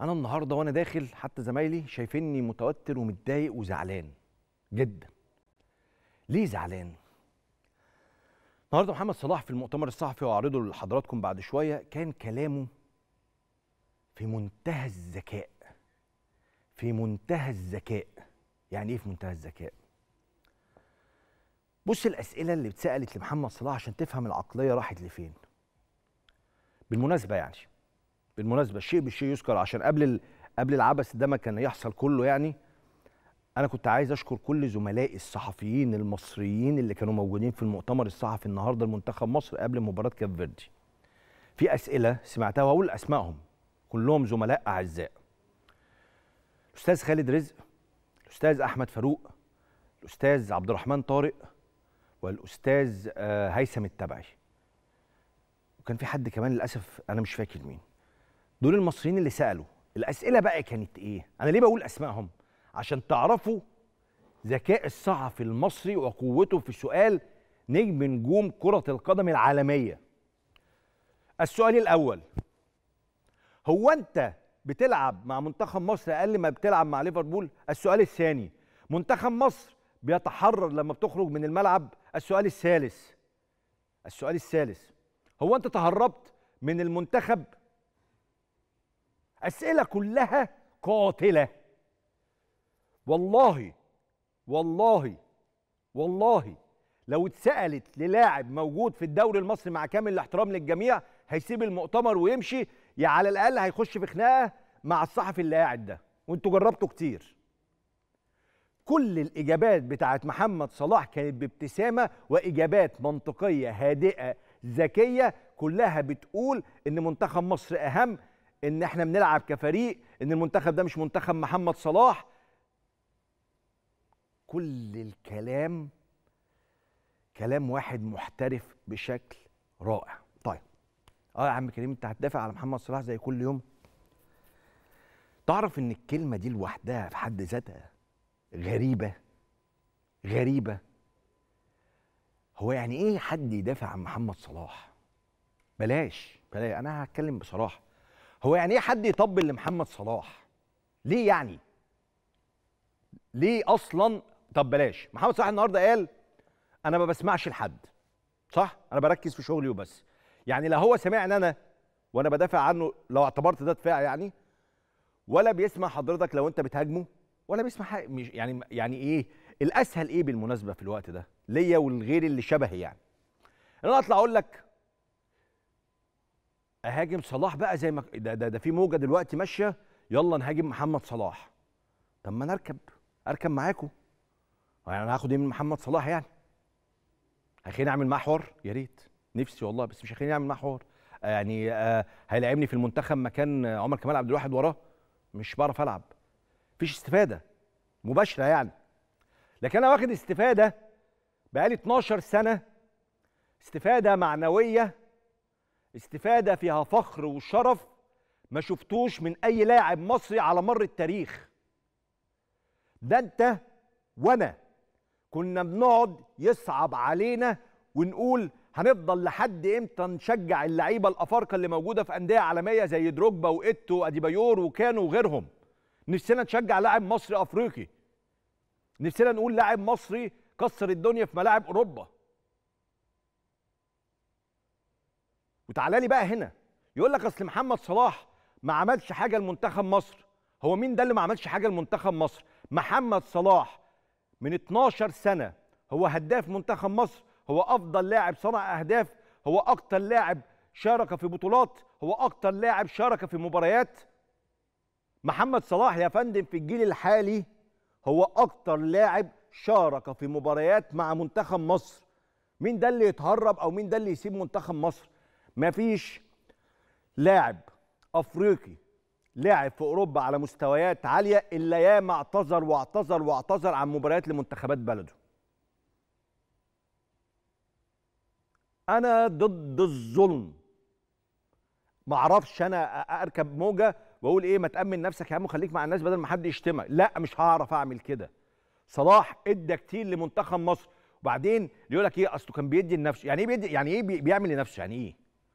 انا النهارده وانا داخل حتى زمايلي شايفيني متوتر ومتضايق وزعلان جدا ليه زعلان النهارده محمد صلاح في المؤتمر الصحفي واعرضه لحضراتكم بعد شويه كان كلامه في منتهى الذكاء في منتهى الذكاء يعني ايه في منتهى الذكاء بص الاسئله اللي اتسالت لمحمد صلاح عشان تفهم العقليه راحت لفين بالمناسبه يعني بالمناسبه الشيء بالشيء يذكر عشان قبل قبل العبث ده ما كان يحصل كله يعني انا كنت عايز اشكر كل زملائي الصحفيين المصريين اللي كانوا موجودين في المؤتمر الصحفي النهارده لمنتخب مصر قبل مباراه كاب فيردي في اسئله سمعتها وهقول اسمائهم كلهم زملاء اعزاء الاستاذ خالد رزق الاستاذ احمد فاروق الاستاذ عبد الرحمن طارق والاستاذ آه، هيثم التبعي وكان في حد كمان للاسف انا مش فاكر مين دول المصريين اللي سالوا الاسئله بقى كانت ايه انا ليه بقول اسمائهم عشان تعرفوا ذكاء الصحفي المصري وقوته في سؤال نجم نجوم كره القدم العالميه السؤال الاول هو انت بتلعب مع منتخب مصر اقل ما بتلعب مع ليفربول السؤال الثاني منتخب مصر بيتحرر لما بتخرج من الملعب السؤال الثالث السؤال الثالث هو انت تهربت من المنتخب اسئله كلها قاتله والله والله والله لو اتسالت للاعب موجود في الدوري المصري مع كامل الاحترام للجميع هيسيب المؤتمر ويمشي يا على الاقل هيخش في خناقه مع الصحفي اللي قاعد ده وانتوا جربتوا كتير كل الاجابات بتاعت محمد صلاح كانت بابتسامه واجابات منطقيه هادئه ذكيه كلها بتقول ان منتخب مصر اهم ان احنا بنلعب كفريق ان المنتخب ده مش منتخب محمد صلاح كل الكلام كلام واحد محترف بشكل رائع طيب اه يا عم كريم انت هتدافع على محمد صلاح زي كل يوم تعرف ان الكلمه دي لوحدها في حد ذاتها غريبه غريبه هو يعني ايه حد يدافع عن محمد صلاح بلاش بلاش انا هتكلم بصراحه هو يعني ايه حد يطبل لمحمد صلاح؟ ليه يعني؟ ليه اصلا طب بلاش محمد صلاح النهارده قال انا ما بسمعش لحد صح؟ انا بركز في شغلي وبس يعني لا هو سمعني انا وانا بدافع عنه لو اعتبرت ده دفاع يعني ولا بيسمع حضرتك لو انت بتهاجمه ولا بيسمع مش يعني يعني ايه الاسهل ايه بالمناسبه في الوقت ده ليا والغير اللي شبهي يعني انا اطلع اقول لك اهاجم صلاح بقى زي ما ده ده, ده في موجه دلوقتي ماشيه يلا نهاجم محمد صلاح طب ما انا اركب اركب معاكم يعني انا هاخد ايه من محمد صلاح يعني هيخليني اعمل معاه حوار يا ريت نفسي والله بس مش هيخليني اعمل معاه حوار آه، يعني آه، هيلاعبني في المنتخب مكان عمر كمال عبد الواحد وراه مش بعرف العب مفيش استفاده مباشره يعني لكن انا واخد استفاده بقالي 12 سنه استفاده معنويه استفاده فيها فخر وشرف ما شفتوش من اي لاعب مصري على مر التاريخ ده انت وانا كنا بنقعد يصعب علينا ونقول هنفضل لحد امتى نشجع اللعيبه الافارقه اللي موجوده في انديه عالميه زي دروجبا وايتو واديبايور وكانو وغيرهم نفسنا نشجع لاعب مصري افريقي نفسنا نقول لاعب مصري كسر الدنيا في ملاعب اوروبا وتعالى لي بقى هنا يقول لك اصل محمد صلاح ما عملش حاجه لمنتخب مصر هو مين ده اللي ما عملش حاجه لمنتخب مصر محمد صلاح من 12 سنه هو هداف منتخب مصر هو افضل لاعب صنع اهداف هو اكتر لاعب شارك في بطولات هو اكتر لاعب شارك في مباريات محمد صلاح يا فندم في الجيل الحالي هو اكتر لاعب شارك في مباريات مع منتخب مصر مين ده اللي يتهرب او مين ده اللي يسيب منتخب مصر مفيش لاعب افريقي لاعب في اوروبا على مستويات عاليه الا ياما اعتذر واعتذر واعتذر عن مباريات لمنتخبات بلده انا ضد الظلم معرفش انا اركب موجه واقول ايه ما تامن نفسك يا عم خليك مع الناس بدل ما حد يشتمك لا مش هعرف اعمل كده صلاح ادى كتير لمنتخب مصر وبعدين يقول لك ايه اصله كان بيدي لنفسه يعني ايه بيدي يعني ايه بيعمل لنفسه يعني ايه